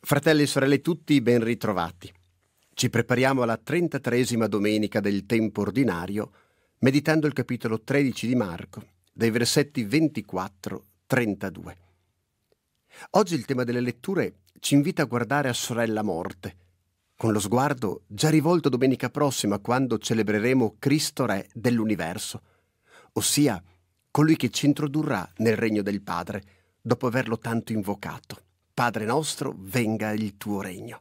Fratelli e sorelle tutti, ben ritrovati. Ci prepariamo alla 33 domenica del tempo ordinario, meditando il capitolo 13 di Marco, dai versetti 24-32. Oggi il tema delle letture ci invita a guardare a sorella morte, con lo sguardo già rivolto domenica prossima quando celebreremo Cristo Re dell'universo, ossia colui che ci introdurrà nel regno del Padre dopo averlo tanto invocato. Padre nostro, venga il tuo regno.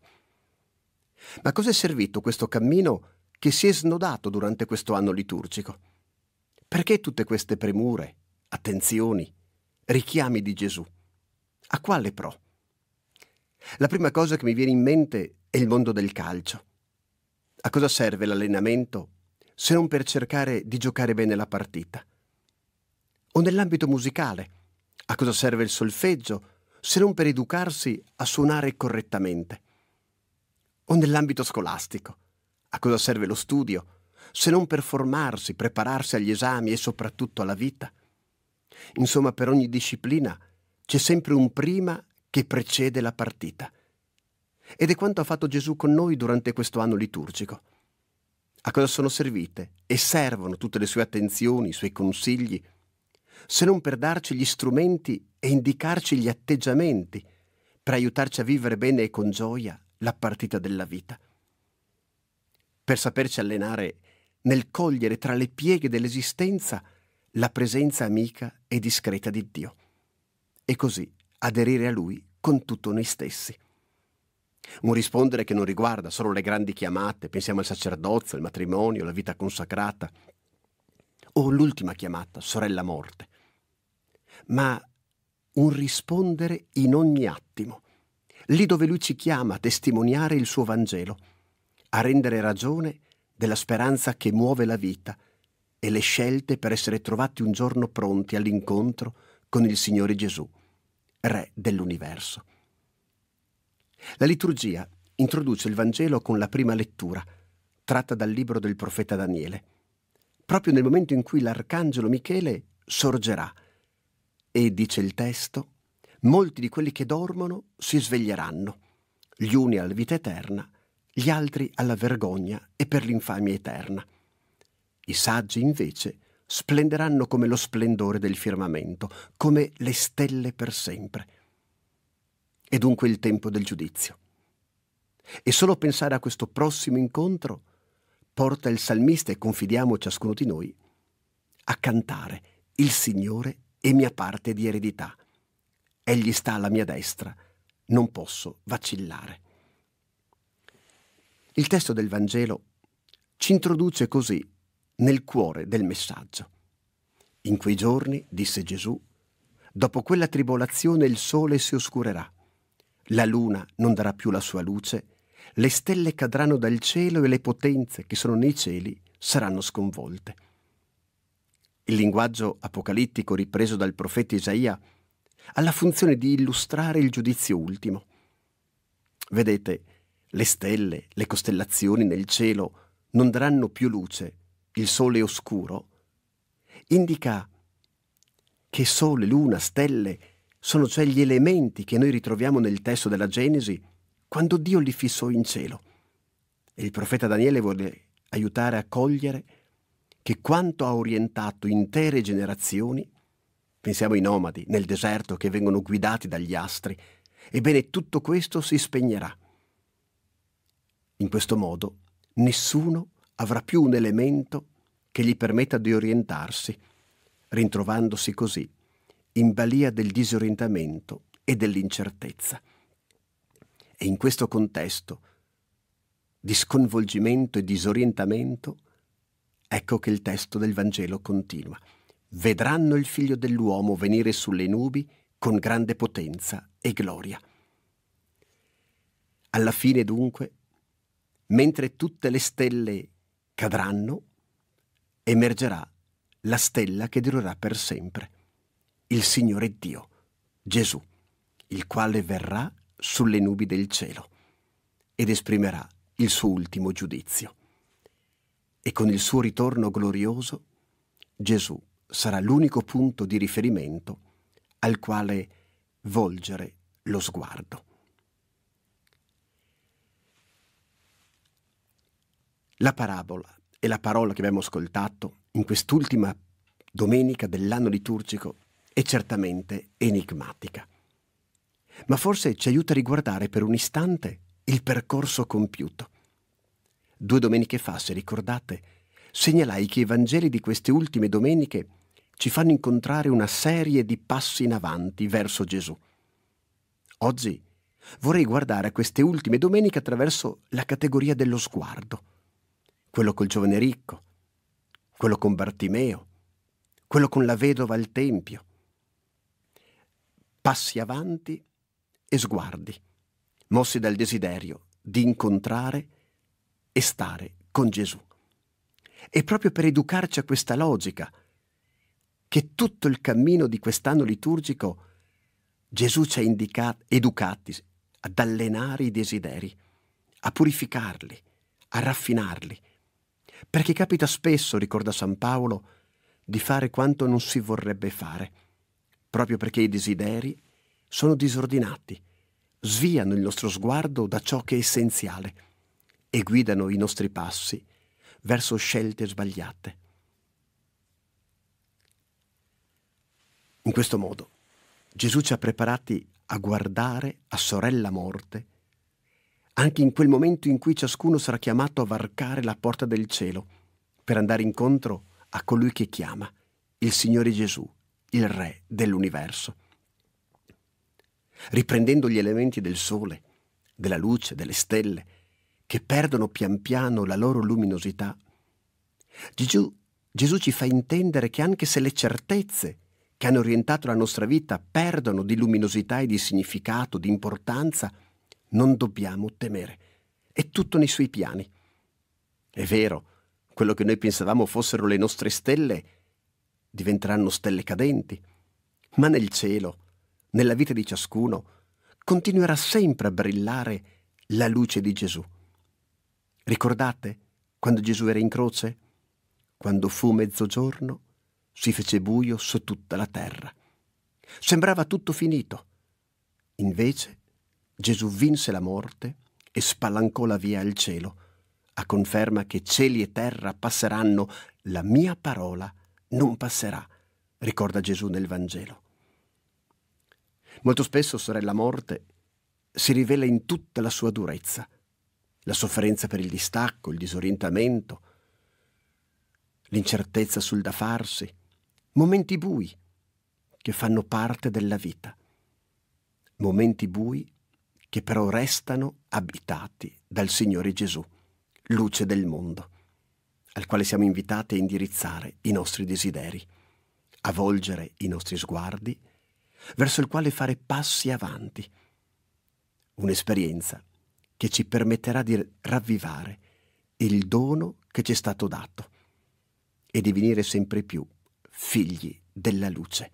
Ma cos'è servito questo cammino che si è snodato durante questo anno liturgico? Perché tutte queste premure, attenzioni, richiami di Gesù? A quale pro? La prima cosa che mi viene in mente è il mondo del calcio. A cosa serve l'allenamento se non per cercare di giocare bene la partita? O nell'ambito musicale? A cosa serve il solfeggio se non per educarsi a suonare correttamente? O nell'ambito scolastico? A cosa serve lo studio se non per formarsi, prepararsi agli esami e soprattutto alla vita? Insomma, per ogni disciplina c'è sempre un prima che precede la partita. Ed è quanto ha fatto Gesù con noi durante questo anno liturgico. A cosa sono servite e servono tutte le sue attenzioni, i suoi consigli, se non per darci gli strumenti e indicarci gli atteggiamenti per aiutarci a vivere bene e con gioia la partita della vita. Per saperci allenare nel cogliere tra le pieghe dell'esistenza la presenza amica e discreta di Dio e così aderire a Lui con tutto noi stessi. Un rispondere che non riguarda solo le grandi chiamate, pensiamo al sacerdozio, al matrimonio, alla vita consacrata, o l'ultima chiamata, sorella morte ma un rispondere in ogni attimo, lì dove lui ci chiama a testimoniare il suo Vangelo, a rendere ragione della speranza che muove la vita e le scelte per essere trovati un giorno pronti all'incontro con il Signore Gesù, Re dell'universo. La liturgia introduce il Vangelo con la prima lettura, tratta dal libro del profeta Daniele, proprio nel momento in cui l'arcangelo Michele sorgerà e dice il testo, molti di quelli che dormono si sveglieranno, gli uni alla vita eterna, gli altri alla vergogna e per l'infamia eterna. I saggi invece splenderanno come lo splendore del firmamento, come le stelle per sempre. È dunque il tempo del giudizio. E solo pensare a questo prossimo incontro porta il salmista, e confidiamo ciascuno di noi, a cantare Il Signore e mia parte di eredità. Egli sta alla mia destra, non posso vacillare. Il testo del Vangelo ci introduce così nel cuore del messaggio. In quei giorni, disse Gesù, dopo quella tribolazione il sole si oscurerà, la luna non darà più la sua luce, le stelle cadranno dal cielo e le potenze che sono nei cieli saranno sconvolte. Il linguaggio apocalittico ripreso dal profeta Isaia ha la funzione di illustrare il giudizio ultimo. Vedete, le stelle, le costellazioni nel cielo non daranno più luce, il sole oscuro, indica che sole, luna, stelle sono cioè gli elementi che noi ritroviamo nel testo della Genesi quando Dio li fissò in cielo. E il profeta Daniele vuole aiutare a cogliere che quanto ha orientato intere generazioni, pensiamo ai nomadi nel deserto che vengono guidati dagli astri, ebbene tutto questo si spegnerà. In questo modo nessuno avrà più un elemento che gli permetta di orientarsi, rintrovandosi così in balia del disorientamento e dell'incertezza. E in questo contesto di sconvolgimento e disorientamento Ecco che il testo del Vangelo continua. Vedranno il figlio dell'uomo venire sulle nubi con grande potenza e gloria. Alla fine dunque, mentre tutte le stelle cadranno, emergerà la stella che durerà per sempre, il Signore Dio, Gesù, il quale verrà sulle nubi del cielo ed esprimerà il suo ultimo giudizio e con il suo ritorno glorioso, Gesù sarà l'unico punto di riferimento al quale volgere lo sguardo. La parabola e la parola che abbiamo ascoltato in quest'ultima domenica dell'anno liturgico è certamente enigmatica, ma forse ci aiuta a riguardare per un istante il percorso compiuto due domeniche fa, se ricordate, segnalai che i Vangeli di queste ultime domeniche ci fanno incontrare una serie di passi in avanti verso Gesù. Oggi vorrei guardare a queste ultime domeniche attraverso la categoria dello sguardo, quello col giovane ricco, quello con Bartimeo, quello con la vedova al Tempio. Passi avanti e sguardi, mossi dal desiderio di incontrare e stare con Gesù. E proprio per educarci a questa logica, che tutto il cammino di quest'anno liturgico Gesù ci ha indicato, educati ad allenare i desideri, a purificarli, a raffinarli. Perché capita spesso, ricorda San Paolo, di fare quanto non si vorrebbe fare, proprio perché i desideri sono disordinati, sviano il nostro sguardo da ciò che è essenziale e guidano i nostri passi verso scelte sbagliate. In questo modo Gesù ci ha preparati a guardare a sorella morte, anche in quel momento in cui ciascuno sarà chiamato a varcare la porta del cielo per andare incontro a colui che chiama, il Signore Gesù, il Re dell'universo. Riprendendo gli elementi del sole, della luce, delle stelle, che perdono pian piano la loro luminosità, Gesù, Gesù ci fa intendere che anche se le certezze che hanno orientato la nostra vita perdono di luminosità e di significato, di importanza, non dobbiamo temere. È tutto nei suoi piani. È vero, quello che noi pensavamo fossero le nostre stelle diventeranno stelle cadenti, ma nel cielo, nella vita di ciascuno, continuerà sempre a brillare la luce di Gesù. Ricordate quando Gesù era in croce? Quando fu mezzogiorno si fece buio su tutta la terra. Sembrava tutto finito. Invece Gesù vinse la morte e spalancò la via al cielo, a conferma che cieli e terra passeranno, la mia parola non passerà, ricorda Gesù nel Vangelo. Molto spesso, sorella morte, si rivela in tutta la sua durezza la sofferenza per il distacco, il disorientamento, l'incertezza sul da farsi, momenti bui che fanno parte della vita, momenti bui che però restano abitati dal Signore Gesù, luce del mondo, al quale siamo invitati a indirizzare i nostri desideri, a volgere i nostri sguardi, verso il quale fare passi avanti. Un'esperienza che ci permetterà di ravvivare il dono che ci è stato dato e di divenire sempre più figli della luce,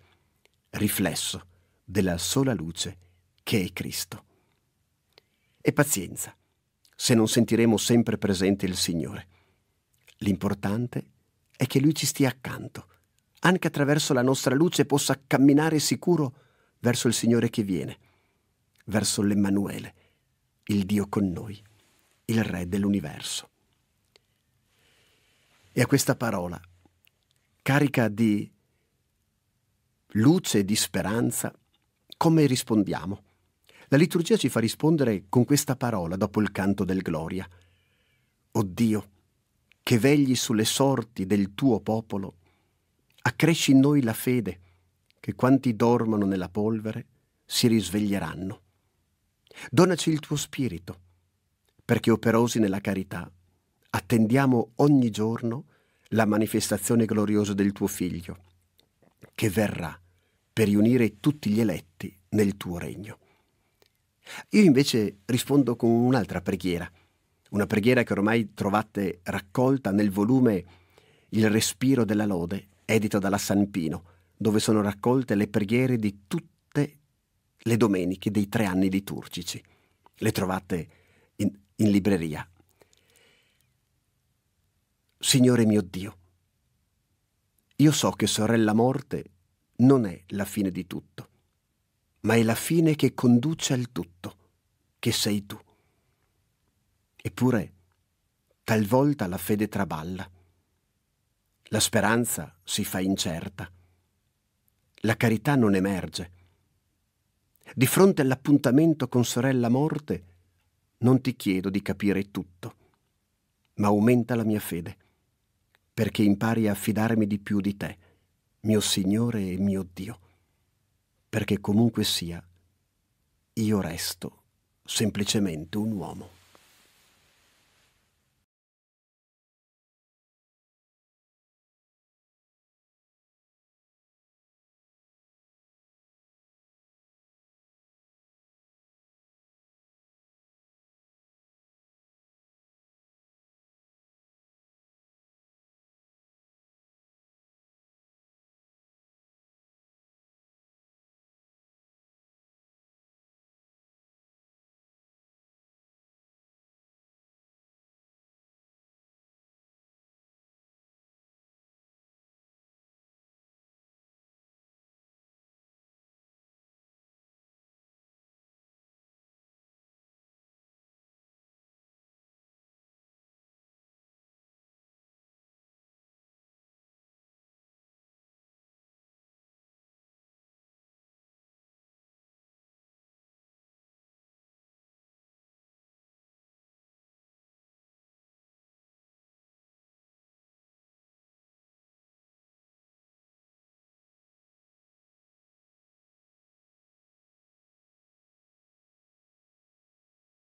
riflesso della sola luce che è Cristo. E pazienza, se non sentiremo sempre presente il Signore. L'importante è che Lui ci stia accanto, anche attraverso la nostra luce possa camminare sicuro verso il Signore che viene, verso l'Emanuele, il Dio con noi, il Re dell'universo. E a questa parola, carica di luce e di speranza, come rispondiamo? La liturgia ci fa rispondere con questa parola dopo il canto del Gloria. O Dio, che vegli sulle sorti del tuo popolo, accresci in noi la fede, che quanti dormono nella polvere si risveglieranno. Donaci il tuo spirito, perché operosi nella carità, attendiamo ogni giorno la manifestazione gloriosa del tuo Figlio, che verrà per riunire tutti gli eletti nel tuo regno. Io invece rispondo con un'altra preghiera, una preghiera che ormai trovate raccolta nel volume Il respiro della lode, edito dalla San Pino, dove sono raccolte le preghiere di tutti le domeniche dei tre anni liturgici. Le trovate in, in libreria. Signore mio Dio, io so che sorella morte non è la fine di tutto, ma è la fine che conduce al tutto, che sei tu. Eppure, talvolta la fede traballa, la speranza si fa incerta, la carità non emerge di fronte all'appuntamento con sorella morte, non ti chiedo di capire tutto, ma aumenta la mia fede, perché impari a fidarmi di più di te, mio Signore e mio Dio, perché comunque sia, io resto semplicemente un uomo.